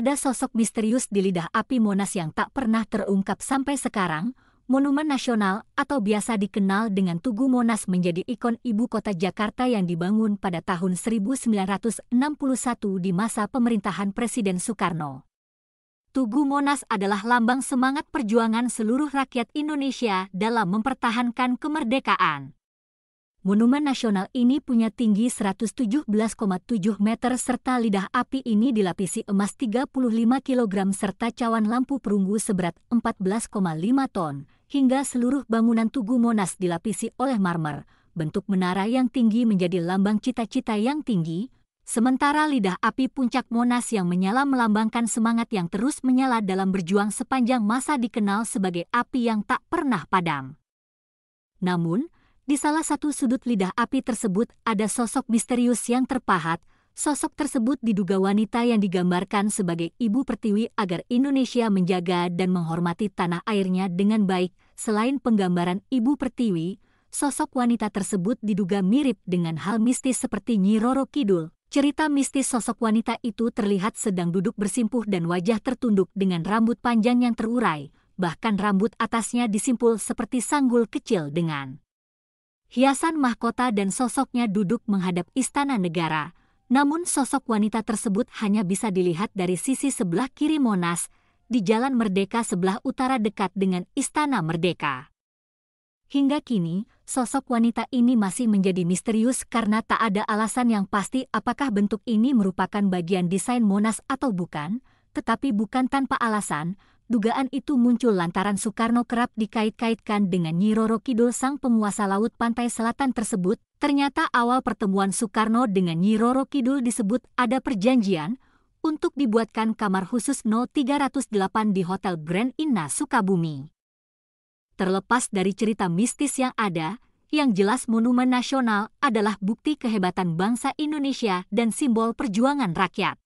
Ada sosok misterius di lidah api Monas yang tak pernah terungkap sampai sekarang. Monumen nasional atau biasa dikenal dengan Tugu Monas menjadi ikon ibu kota Jakarta yang dibangun pada tahun 1961 di masa pemerintahan Presiden Soekarno. Tugu Monas adalah lambang semangat perjuangan seluruh rakyat Indonesia dalam mempertahankan kemerdekaan. Monumen nasional ini punya tinggi 117,7 meter serta lidah api ini dilapisi emas 35 kg serta cawan lampu perunggu seberat 14,5 ton, hingga seluruh bangunan Tugu Monas dilapisi oleh marmer. Bentuk menara yang tinggi menjadi lambang cita-cita yang tinggi, sementara lidah api puncak Monas yang menyala melambangkan semangat yang terus menyala dalam berjuang sepanjang masa dikenal sebagai api yang tak pernah padam. Namun, di salah satu sudut lidah api tersebut ada sosok misterius yang terpahat, sosok tersebut diduga wanita yang digambarkan sebagai ibu pertiwi agar Indonesia menjaga dan menghormati tanah airnya dengan baik. Selain penggambaran ibu pertiwi, sosok wanita tersebut diduga mirip dengan hal mistis seperti Nyi Roro Kidul. Cerita mistis sosok wanita itu terlihat sedang duduk bersimpuh dan wajah tertunduk dengan rambut panjang yang terurai, bahkan rambut atasnya disimpul seperti sanggul kecil dengan hiasan mahkota dan sosoknya duduk menghadap istana negara. Namun sosok wanita tersebut hanya bisa dilihat dari sisi sebelah kiri Monas, di Jalan Merdeka sebelah utara dekat dengan Istana Merdeka. Hingga kini, sosok wanita ini masih menjadi misterius karena tak ada alasan yang pasti apakah bentuk ini merupakan bagian desain Monas atau bukan, tetapi bukan tanpa alasan, Dugaan itu muncul lantaran Soekarno kerap dikait-kaitkan dengan Nyi Roro Kidul sang penguasa laut pantai selatan tersebut. Ternyata awal pertemuan Soekarno dengan Nyi Roro Kidul disebut ada perjanjian untuk dibuatkan kamar khusus 0308 di Hotel Grand Inna Sukabumi. Terlepas dari cerita mistis yang ada, yang jelas monumen nasional adalah bukti kehebatan bangsa Indonesia dan simbol perjuangan rakyat.